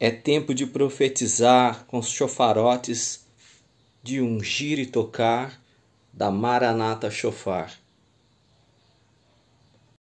É tempo de profetizar com os chofarotes, de ungir e tocar, da Maranata chofar.